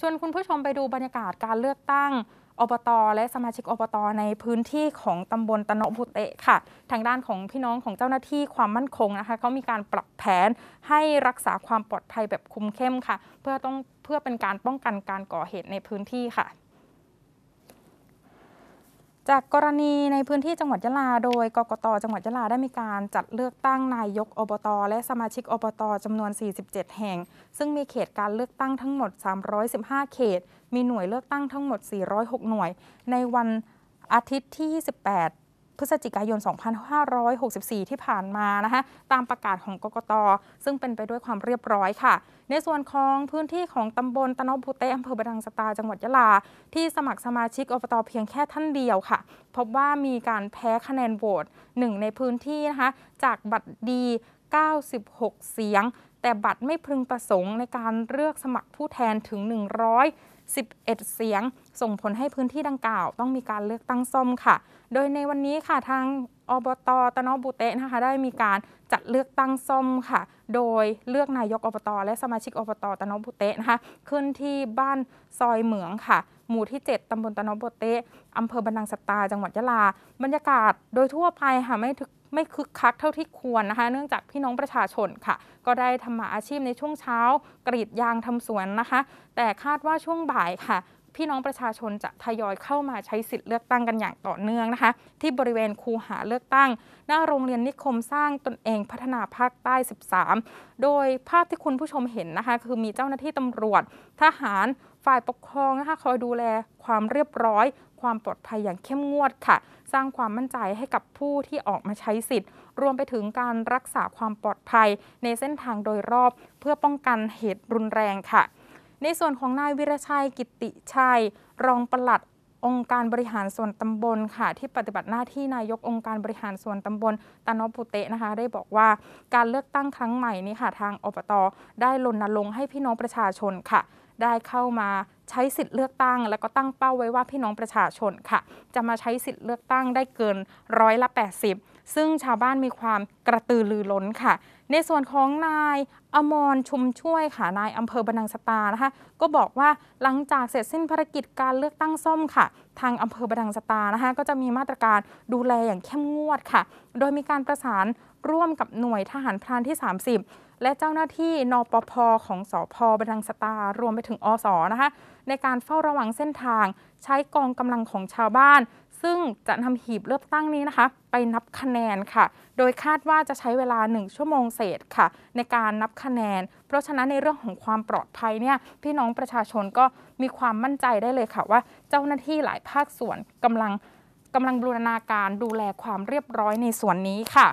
ชวนคุณผู้ชมไปดูบรรยากาศการเลือกตั้งอบต และสมาชิกอบต ในพื้นที่ของตำบลตะโนบุเตะค่ะ ทางด้านของพี่น้องของเจ้าหน้าที่ความมั่นคงนะคะเขามีการปรับแผนให้รักษาความปลอดภัยแบบคุมเข้มค่ะ เพื่อต้องเพื่อเป็นการป้องกันการก่อเหตุในพื้นที่ค่ะจากกรณีในพื้นที่จังหวัดยะลา โดยกกต จังหวัดยะลาได้มีการจัดเลือกตั้งนายกอบต และสมาชิกอบตจำนวน 47 แห่ง ซึ่งมีเขตการเลือกตั้งทั้งหมด 315 เขต มีหน่วยเลือกตั้งทั้งหมด 406 หน่วย ในวันอาทิตย์ที่28พฤศจิกายน 2564 ที่ผ่านมานะคะตามประกาศของกกต ซึ่งเป็นไปด้วยความเรียบร้อยค่ะ ในส่วนของพื้นที่ของตำบลตะนพุเตอำเภอบดังสตา จังหวัดยะลา ที่สมัครสมาชิกอบตเพียงแค่ท่านเดียวค่ะ พบว่ามีการแพ้คะแนนโหวตหนึ่งในพื้นที่นะคะจากบัตรดี 96 เสียงแต่บัตรไม่พึงประสงค์ในการเลือกสมัครผู้แทนถึง 111 เสียง ส่งผลให้พื้นที่ดังกล่าว ต้องมีการเลือกตั้งซ่อมค่ะ โดยในวันนี้ค่ะทางอบตตนอบุเตะนะคะได้มีการจัดเลือกตั้งซ่อมค่ะ โดยเลือกนายกอบต และสมาชิกอบตตนอบุเตะนะคะขึ้นที่บ้านซอยเหมืองค่ะ หมู่ที่ 7ตำบลตนอบุเตะอำเภอบันนังสตาจังหวัดยะลาบรรยากาศโดยทั่วไปค่ะไม่ถึกไม่คึกคักเท่าที่ควรนะคะ เนื่องจากพี่น้องประชาชนค่ะ ก็ได้ทำมาอาชีพในช่วงเช้ากรีดยางทำสวนนะคะ แต่คาดว่าช่วงบ่ายค่ะ พี่น้องประชาชนจะทยอยเข้ามาใช้สิทธิ์เลือกตั้งกันอย่างต่อเนื่องนะคะ ที่บริเวณคูหาเลือกตั้ง หน้าโรงเรียนนิคมสร้างตนเองพัฒนาภาคใต้ 13 โดยภาพที่คุณผู้ชมเห็นนะคะ คือมีเจ้าหน้าที่ตำรวจทหารฝ่ายปกครองนะคะคอยดูแลความเรียบร้อยความปลอดภัยอย่างเข้มงวดค่ะ สร้างความมั่นใจให้กับผู้ที่ออกมาใช้สิทธิ์ รวมไปถึงการรักษาความปลอดภัยในเส้นทางโดยรอบเพื่อป้องกันเหตุรุนแรงค่ะ ในส่วนของนายวิรชัยกิติชัยรองปลัดองค์การบริหารส่วนตำบลค่ะ ที่ปฏิบัติหน้าที่นายกองค์การบริหารส่วนตำบลตานปุเตะนะคะ ได้บอกว่าการเลือกตั้งครั้งใหม่นี้ค่ะ ทางอบตได้รณรงค์ให้พี่น้องประชาชนค่ะได้เข้ามาใช้สิทธิ์เลือกตั้งแล้วก็ตั้งเป้าไว้ว่าพี่น้องประชาชนค่ะ จะมาใช้สิทธิ์เลือกตั้งได้เกินร้อยละ80 ซึ่งชาวบ้านมีความกระตือรือร้นค่ะ ในส่วนของนายอมรชุมช่วยค่ะนายอำเภอบันังสตานะคะ ก็บอกว่าหลังจากเสร็จสิ้นภารกิจการเลือกตั้งซ่อมค่ะ ทางอำเภอบัดังสตานะคะ ก็จะมีมาตรการดูแลอย่างเข้มงวดค่ะ โดยมีการประสานร่วมกับหน่วยทหารพรานที่ 30 และเจ้าหน้าที่นปพของสอพบัดังสตา รวมไปถึงอสอนะคะในการเฝ้าระวังเส้นทาง ใช้กองกำลังของชาวบ้าน ซึ่งจะนำหีบเลือกตั้งนี้นะคะ ไปนับคะแนนค่ะ โดยคาดว่าจะใช้เวลา 1 ชั่วโมงเศษค่ะ ในการนับคะแนน เพราะฉะนั้นในเรื่องของความปลอดภัยเนี่ยพี่น้องประชาชนก็มีความมั่นใจได้เลยค่ะ ว่าเจ้าหน้าที่หลายภาคส่วนกำลังกำลังบูรณาการดูแลความเรียบร้อยในส่วนนี้ค่ะ